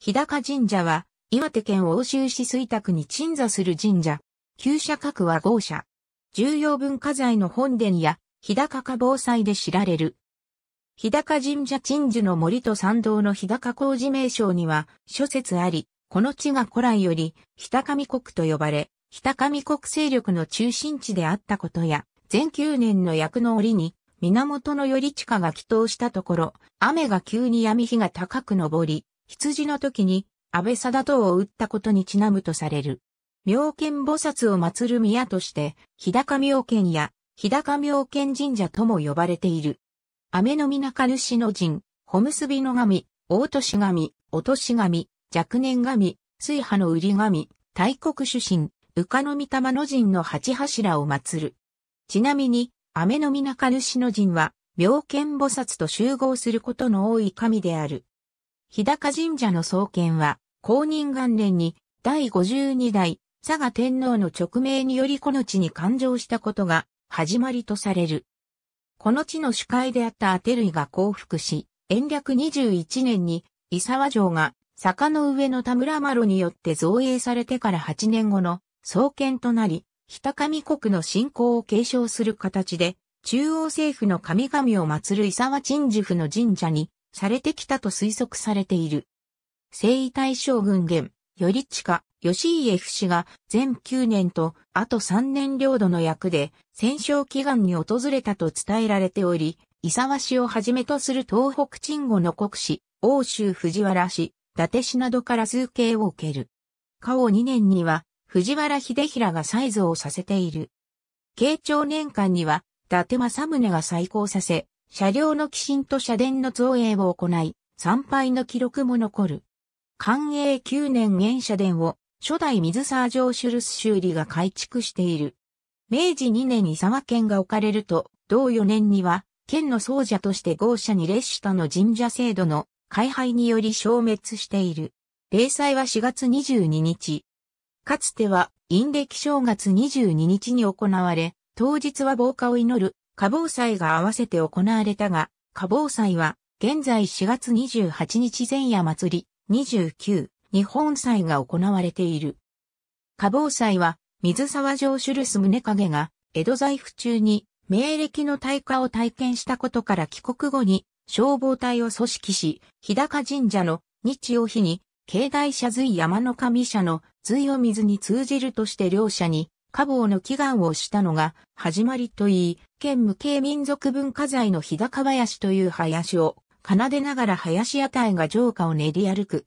日高神社は、岩手県奥州市水宅に鎮座する神社。旧社格は豪社。重要文化財の本殿や、日高化防災で知られる。日高神社鎮守の森と参道の日高工事名称には、諸説あり、この地が古来より、日高見国と呼ばれ、日高見国勢力の中心地であったことや、前9年の役の折に、源の頼親が祈祷したところ、雨が急に闇日が高く昇り、羊の時に安倍貞党を打ったことにちなむとされる。妙見菩薩を祀る宮として、日高妙見や日高妙見神社とも呼ばれている。雨の皆主の神、ほ結びの神、大年神、落年神、若年神、水波の売り神、大国主神、羽化の御霊の神の八柱を祀る。ちなみに、雨の皆主の神は、妙見菩薩と集合することの多い神である。日高神社の創建は、公認元年に第52代佐賀天皇の直命によりこの地に誕生したことが始まりとされる。この地の主会であったアテルイが降伏し、延暦21年に伊沢城が坂の上の田村麻呂によって造営されてから8年後の創建となり、北上国の信仰を継承する形で、中央政府の神々を祀る伊沢鎮守府の神社にされてきたと推測されている。征夷大将軍元、頼近、吉家不氏が全9年とあと3年領土の役で戦勝祈願に訪れたと伝えられており、伊沢氏をはじめとする東北鎮護の国氏、欧州藤原氏、伊達氏などから数形を受ける。過王2年には藤原秀平が再造をさせている。慶長年間には伊達政宗が再興させ、車両の寄進と社殿の造営を行い、参拝の記録も残る。寛永9年現社殿を初代水沢城シュルス修理が改築している。明治2年に佐県が置かれると、同4年には、県の総社として豪社に列したの神社制度の開廃により消滅している。例祭は4月22日。かつては、陰暦正月22日に行われ、当日は防火を祈る花防祭が合わせて行われたが、花防祭は、現在4月28日前夜祭り29日本祭が行われている。花防祭は、水沢城シュルス宗影が、江戸在府中に、明暦の大火を体験したことから帰国後に、消防隊を組織し、日高神社の日曜日に、境内社随山の神社の随を水に通じるとして両者に家房の祈願をしたのが始まりといい、県無形民族文化財の日高林という林を奏でながら林屋台が城下を練り歩く。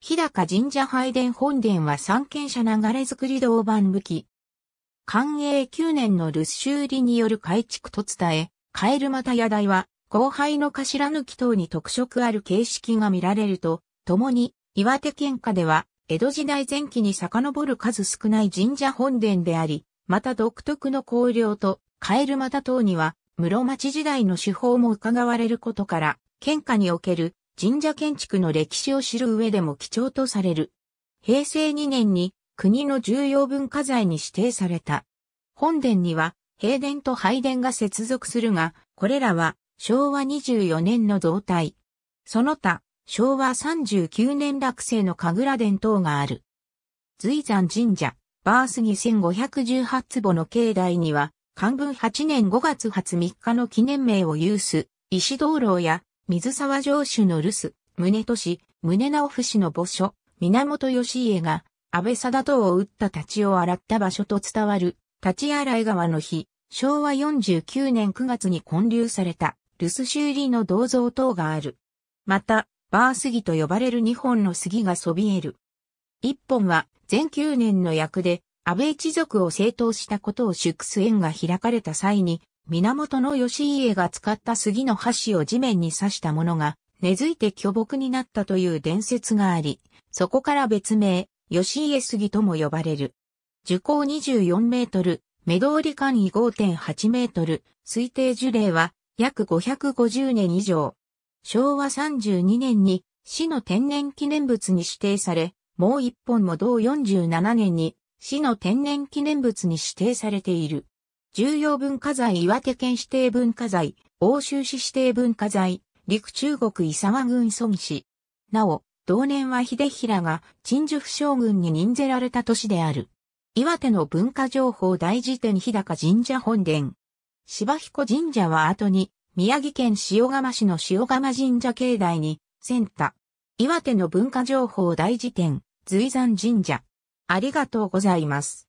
日高神社拝殿本殿は三軒舎流れ作り銅板向き。寛永9年の留守修理による改築と伝え、カエルマタ屋台は、後輩の頭抜き等に特色ある形式が見られると、共に、岩手県下では、江戸時代前期に遡る数少ない神社本殿であり、また独特の香料とカエルタ等には、室町時代の手法も伺われることから、県下における神社建築の歴史を知る上でも貴重とされる。平成2年に国の重要文化財に指定された。本殿には、平殿と拝殿が接続するが、これらは昭和24年の造体。その他、昭和39年落成の神楽殿等がある。随山神社、バースギ5 1 8坪の境内には、漢文8年5月20 3日の記念名を有す、石道楼や水沢城主の留守、宗都市、宗直府市の墓所、源義家が、安倍貞等を撃った立ちを洗った場所と伝わる、立ち洗い川の日、昭和49年9月に建立された、留守修理の銅像等がある。また、バー杉と呼ばれる2本の杉がそびえる。1本は全9年の役で安倍一族を正当したことを祝す縁が開かれた際に、源義家が使った杉の箸を地面に刺したものが根付いて巨木になったという伝説があり、そこから別名、義家杉とも呼ばれる。樹高24メートル、目通り間位5.8メートル、推定樹齢は約550年以上。昭和32年に市の天然記念物に指定され、もう一本も同47年に市の天然記念物に指定されている。重要文化財岩手県指定文化財、欧州市指定文化財、陸中国伊沢郡孫市。なお、同年は秀平が陳述将軍に任ぜられた年である。岩手の文化情報大辞典日高神社本殿。芝彦神社は後に宮城県塩釜市の塩釜神社境内に、センタ。岩手の文化情報大辞典、随山神社。ありがとうございます。